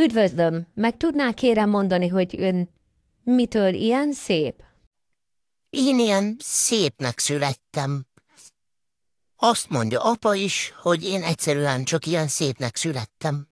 Üdvözlöm! Meg tudná kérem mondani, hogy ön mitől ilyen szép? Én ilyen szépnek születtem. Azt mondja apa is, hogy én egyszerűen csak ilyen szépnek születtem.